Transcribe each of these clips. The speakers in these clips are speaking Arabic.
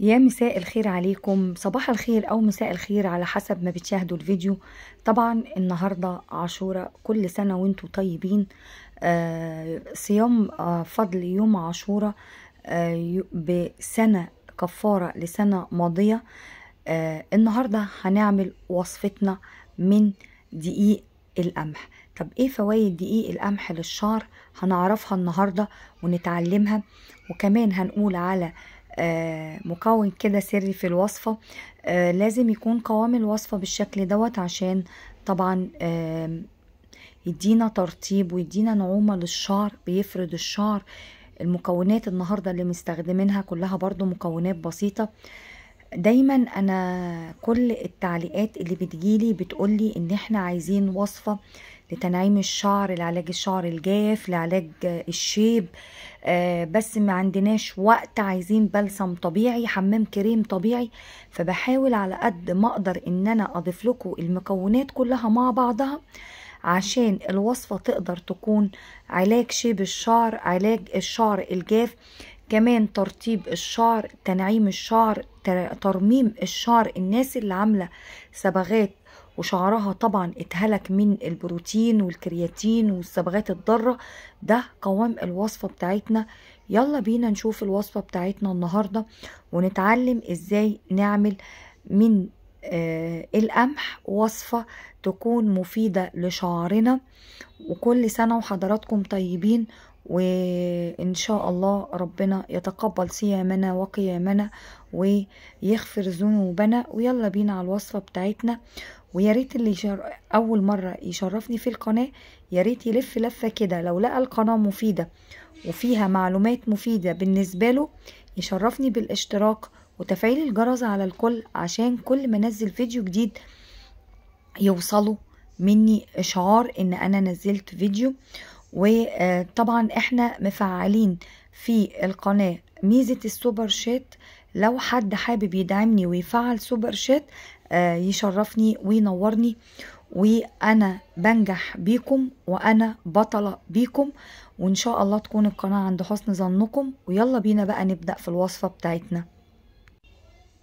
يا مساء الخير عليكم صباح الخير او مساء الخير على حسب ما بتشاهدوا الفيديو طبعا النهارده عاشوراء كل سنه وانتم طيبين آه صيام آه فضل يوم عاشوراء آه بسنه كفاره لسنه ماضيه آه النهارده هنعمل وصفتنا من دقيق القمح طب ايه فوائد دقيق القمح للشعر هنعرفها النهارده ونتعلمها وكمان هنقول على آه آه، مكون كده سري في الوصفة آه، لازم يكون قوام الوصفة بالشكل دوت عشان طبعا يدينا ترطيب ويدينا نعومة للشعر بيفرد الشعر المكونات النهاردة اللي مستخدمينها كلها برضو مكونات بسيطة دايما انا كل التعليقات اللي بتجيلي بتقولي ان احنا عايزين وصفة لتنعيم الشعر لعلاج الشعر الجاف لعلاج الشيب آه، بس ما عندناش وقت عايزين بلسم طبيعي حمام كريم طبيعي فبحاول على قد ما اقدر ان انا اضيف لكم المكونات كلها مع بعضها عشان الوصفة تقدر تكون علاج شيب الشعر علاج الشعر الجاف كمان ترطيب الشعر تنعيم الشعر ترميم الشعر الناس اللي عاملة صبغات وشعرها طبعا اتهلك من البروتين والكرياتين والصبغات الضارة ده قوام الوصفة بتاعتنا يلا بينا نشوف الوصفة بتاعتنا النهاردة ونتعلم ازاي نعمل من آه القمح وصفة تكون مفيدة لشعرنا وكل سنة وحضراتكم طيبين وإن شاء الله ربنا يتقبل صيامنا وقيامنا ويغفر ذنوبنا ويلا بينا على الوصفة بتاعتنا ويا ريت اللي يشر... اول مره يشرفني في القناه يا ريت يلف لفه كده لو لقى القناه مفيده وفيها معلومات مفيده بالنسبه له يشرفني بالاشتراك وتفعيل الجرس على الكل عشان كل ما انزل فيديو جديد يوصله مني اشعار ان انا نزلت فيديو وطبعا احنا مفعلين في القناه ميزة السوبر شات لو حد حابب يدعمني ويفعل سوبر شات آه، يشرفني وينورني وانا بنجح بيكم وانا بطلة بيكم وان شاء الله تكون القناة عند حسن ظنكم ويلا بينا بقى نبدأ في الوصفة بتاعتنا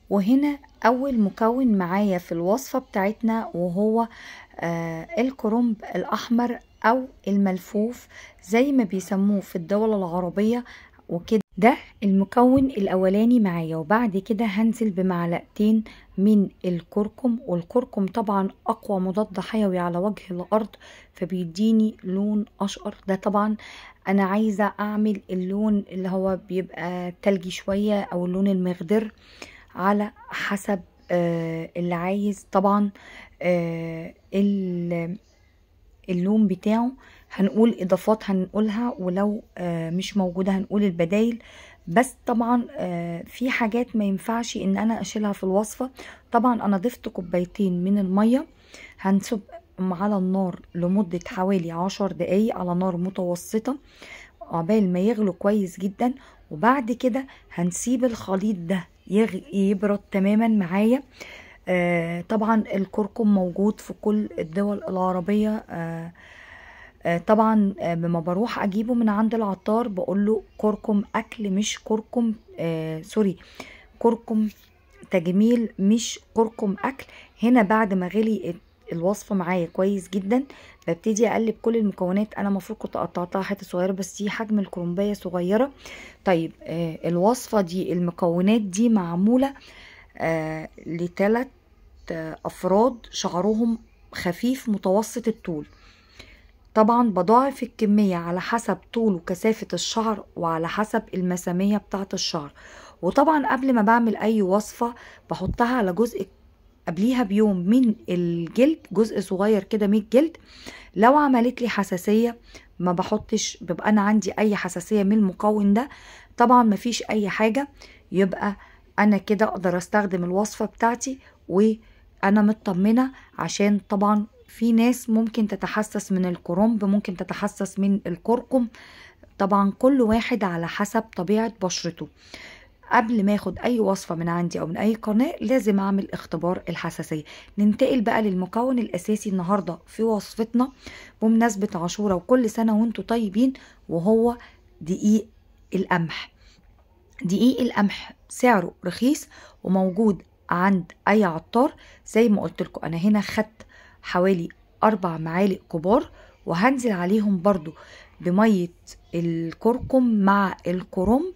وهنا اول مكون معايا في الوصفة بتاعتنا وهو آه الكرنب الاحمر او الملفوف زي ما بيسموه في الدول العربية وكده ده المكون الاولاني معايا وبعد كده هنزل بمعلقتين من الكركم والكركم طبعا اقوى مضاد حيوي على وجه الارض فبيديني لون اشقر ده طبعا انا عايزه اعمل اللون اللي هو بيبقى تلجي شويه او اللون المغدر على حسب آه اللي عايز طبعا آه اللون بتاعه هنقول اضافات هنقولها ولو آه، مش موجودة هنقول البدايل بس طبعا آه، في حاجات ما ينفعش ان انا اشيلها في الوصفة طبعا انا ضفت كوبايتين من المية هنسب على النار لمدة حوالي عشر دقايق على نار متوسطة عقبال ما يغلو كويس جدا وبعد كده هنسيب الخليط ده يبرد تماما معايا آه طبعا الكركم موجود في كل الدول العربية آه آه، طبعا لما آه، بروح اجيبه من عند العطار بقوله كركم اكل مش كركم آه سوري كركم تجميل مش كركم اكل هنا بعد ما غلي الوصفة معايا كويس جدا ببتدي اقلب كل المكونات انا المفروض كنت قطعتها حتة صغيرة بس دي حجم الكرنباية صغيرة طيب آه الوصفة دي المكونات دي معمولة آه لتلات آه افراد شعرهم خفيف متوسط الطول طبعا بضاعف الكمية على حسب طول وكثافة الشعر وعلى حسب المسامية بتاعة الشعر وطبعا قبل ما بعمل اي وصفة بحطها على جزء قبليها بيوم من الجلد جزء صغير كده من الجلد لو عملت لي حساسية ما بحطش بيبقى انا عندي اي حساسية من المكون ده طبعا مفيش اي حاجة يبقى انا كده اقدر استخدم الوصفة بتاعتي وانا مطمنة عشان طبعا في ناس ممكن تتحسس من الكرنب ممكن تتحسس من الكركم طبعا كل واحد على حسب طبيعة بشرته قبل ما اخد اي وصفة من عندي او من اي قناة لازم اعمل اختبار الحساسية ننتقل بقى للمكون الاساسي النهاردة في وصفتنا بمناسبة عاشورة وكل سنة وانتوا طيبين وهو دقيق القمح دقيق القمح سعره رخيص وموجود عند اي عطار زي ما قلت لكم انا هنا خدت حوالي أربع معالق كبار وهنزل عليهم برضو بمية الكركم مع الكرنب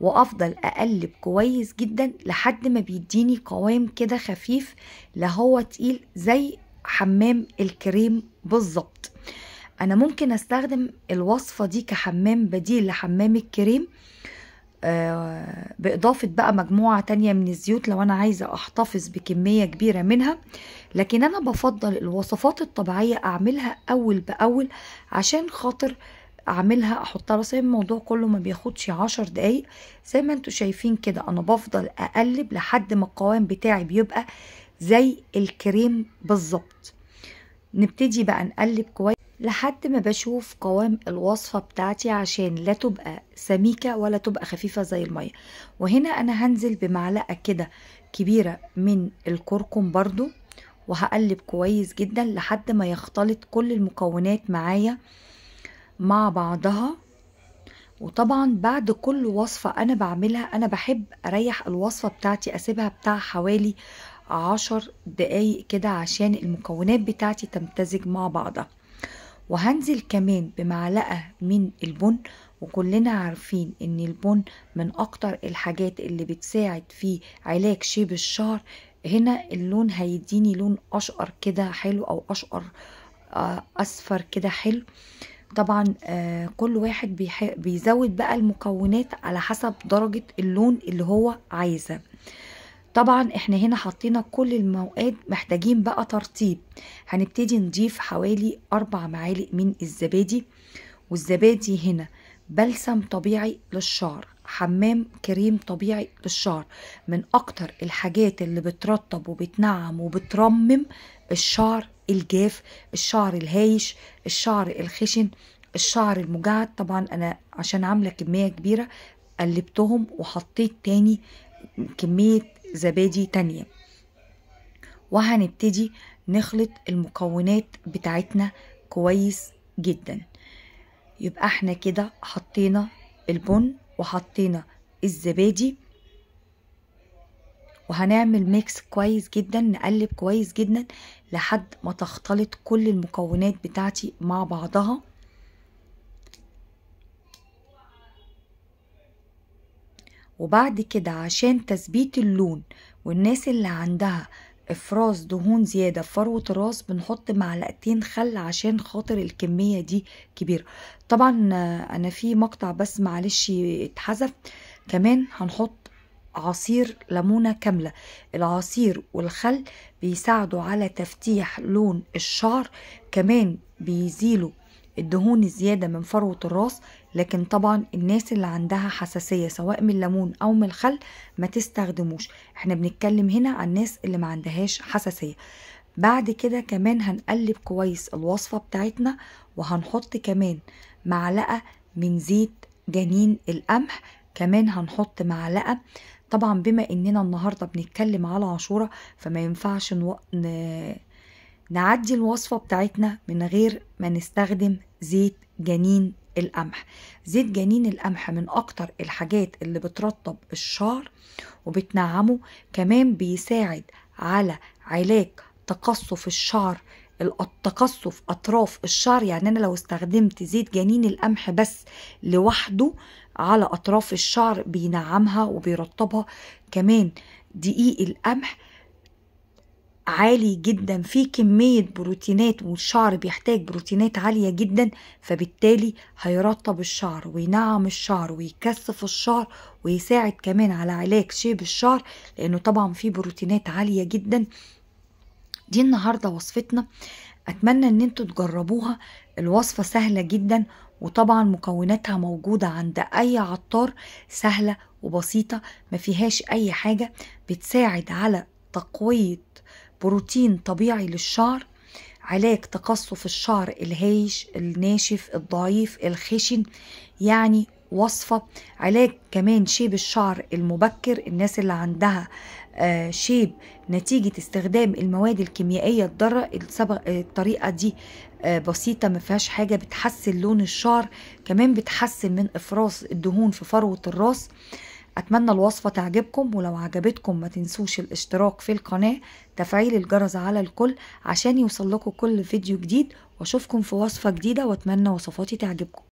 وافضل اقلب كويس جدا لحد ما بيديني قوام كده خفيف لا هو تقيل زي حمام الكريم بالظبط انا ممكن استخدم الوصفه دي كحمام بديل لحمام الكريم آه، بإضافة بقى مجموعة تانية من الزيوت لو أنا عايزة أحتفظ بكمية كبيرة منها لكن أنا بفضل الوصفات الطبيعية أعملها أول بأول عشان خاطر أعملها أحطها راسي الموضوع كله ما بياخدش عشر دقايق زي ما انتوا شايفين كده أنا بفضل أقلب لحد ما القوام بتاعي بيبقى زي الكريم بالظبط نبتدي بقى نقلب كويس لحد ما بشوف قوام الوصفة بتاعتي عشان لا تبقى سميكة ولا تبقى خفيفة زي المية وهنا أنا هنزل بمعلقة كده كبيرة من الكركم برضو وهقلب كويس جدا لحد ما يختلط كل المكونات معايا مع بعضها وطبعا بعد كل وصفة أنا بعملها أنا بحب أريح الوصفة بتاعتي أسيبها بتاع حوالي عشر دقايق كده عشان المكونات بتاعتي تمتزج مع بعضها وهنزل كمان بمعلقة من البن وكلنا عارفين ان البن من اكتر الحاجات اللي بتساعد في علاج شيب الشعر هنا اللون هيديني لون اشقر كده حلو او اشقر آه، اصفر كده حلو طبعا آه، كل واحد بيزود بقى المكونات على حسب درجة اللون اللي هو عايزه طبعا احنا هنا حطينا كل المواد محتاجين بقى ترطيب هنبتدي نضيف حوالي اربع معالق من الزبادي والزبادي هنا بلسم طبيعي للشعر حمام كريم طبيعي للشعر من اكتر الحاجات اللي بترطب وبتنعم وبترمم الشعر الجاف الشعر الهايش الشعر الخشن الشعر المجعد طبعا انا عشان عامله كميه كبيره قلبتهم وحطيت تاني كميه زبادي تانية وهنبتدي نخلط المكونات بتاعتنا كويس جدا يبقى احنا كده حطينا البن وحطينا الزبادي وهنعمل ميكس كويس جدا نقلب كويس جدا لحد ما تختلط كل المكونات بتاعتي مع بعضها وبعد كده عشان تثبيت اللون والناس اللي عندها افراز دهون زياده في فروه الراس بنحط معلقتين خل عشان خاطر الكميه دي كبيره طبعا انا في مقطع بس معلش اتحذف كمان هنحط عصير ليمونه كامله العصير والخل بيساعدوا على تفتيح لون الشعر كمان بيزيلوا الدهون الزياده من فروه الراس لكن طبعا الناس اللي عندها حساسية سواء من الليمون أو من الخل ما تستخدموش احنا بنتكلم هنا عن الناس اللي ما عندهاش حساسية بعد كده كمان هنقلب كويس الوصفة بتاعتنا وهنحط كمان معلقة من زيت جنين القمح كمان هنحط معلقة طبعا بما اننا النهاردة بنتكلم على عاشورة فما ينفعش نو... ن... نعدي الوصفة بتاعتنا من غير ما نستخدم زيت جنين القمح زيت جنين القمح من اكتر الحاجات اللي بترطب الشعر وبتنعمه كمان بيساعد على علاج تقصف الشعر تقصف اطراف الشعر يعني انا لو استخدمت زيت جنين القمح بس لوحده على اطراف الشعر بينعمها وبيرطبها كمان دقيق القمح عالي جدا في كمية بروتينات والشعر بيحتاج بروتينات عالية جدا فبالتالي هيرطب الشعر وينعم الشعر ويكثف الشعر ويساعد كمان على علاج شيب الشعر لأنه طبعا في بروتينات عالية جدا دي النهاردة وصفتنا أتمنى أن انتوا تجربوها الوصفة سهلة جدا وطبعا مكوناتها موجودة عند أي عطار سهلة وبسيطة ما فيهاش أي حاجة بتساعد على تقويه بروتين طبيعي للشعر علاج تقصف الشعر الهيش الناشف الضعيف الخشن يعني وصفة علاج كمان شيب الشعر المبكر الناس اللي عندها آه شيب نتيجة استخدام المواد الكيميائية الضارة الطريقة دي آه بسيطة ما فيهاش حاجة بتحسن لون الشعر كمان بتحسن من إفراز الدهون في فروة الراس أتمنى الوصفة تعجبكم ولو عجبتكم ما تنسوش الاشتراك في القناة تفعيل الجرس على الكل عشان يوصلكوا كل فيديو جديد واشوفكم في وصفة جديدة واتمنى وصفاتي تعجبكم